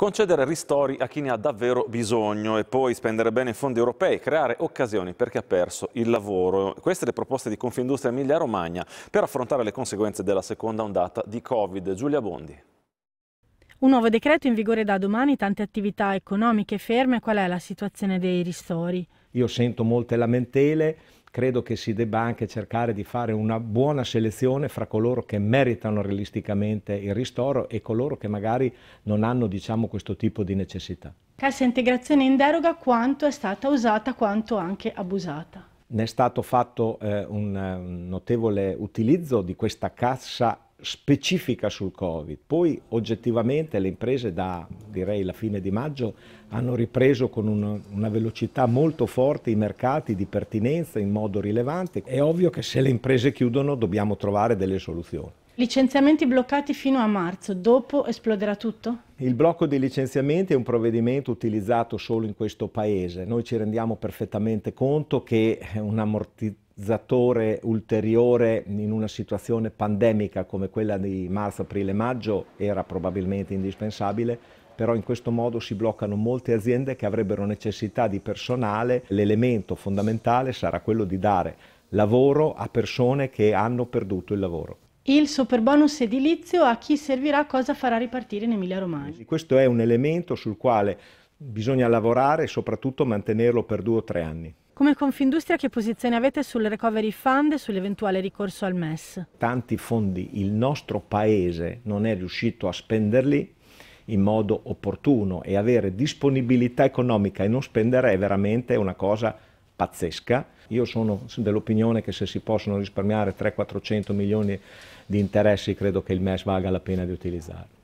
concedere ristori a chi ne ha davvero bisogno e poi spendere bene i fondi europei, creare occasioni per chi ha perso il lavoro. Queste le proposte di Confindustria Emilia Romagna per affrontare le conseguenze della seconda ondata di Covid. Giulia Bondi. Un nuovo decreto in vigore da domani, tante attività economiche ferme, qual è la situazione dei ristori? Io sento molte lamentele, credo che si debba anche cercare di fare una buona selezione fra coloro che meritano realisticamente il ristoro e coloro che magari non hanno diciamo, questo tipo di necessità. Cassa integrazione in deroga quanto è stata usata, quanto anche abusata? Ne è stato fatto eh, un, eh, un notevole utilizzo di questa cassa specifica sul Covid. Poi oggettivamente le imprese da direi la fine di maggio hanno ripreso con una, una, velocità molto forte i mercati di pertinenza in modo rilevante. È ovvio che se le imprese chiudono dobbiamo trovare delle soluzioni. Licenziamenti bloccati fino a marzo, dopo esploderà tutto? Il blocco dei licenziamenti è un provvedimento utilizzato solo in questo paese. Noi ci rendiamo perfettamente conto che è un ammortizzatore catalizzatore ulteriore in una situazione pandemica come quella di marzo, aprile, maggio era probabilmente indispensabile, però in questo modo si bloccano molte aziende che avrebbero necessità di personale. L'elemento fondamentale sarà quello di dare lavoro a persone che hanno perduto il lavoro. Il superbonus edilizio a chi servirà, cosa farà ripartire in Emilia Romagna? Questo è un elemento sul quale bisogna lavorare e soprattutto mantenerlo per due o tre anni. Come Confindustria che posizione avete sul recovery fund e sull'eventuale ricorso al MES? Tanti fondi il nostro paese non è riuscito a spenderli in modo opportuno e avere disponibilità economica e non spendere è veramente una cosa pazzesca. Io sono dell'opinione che se si possono risparmiare 300-400 milioni di interessi credo che il MES valga la pena di utilizzarlo.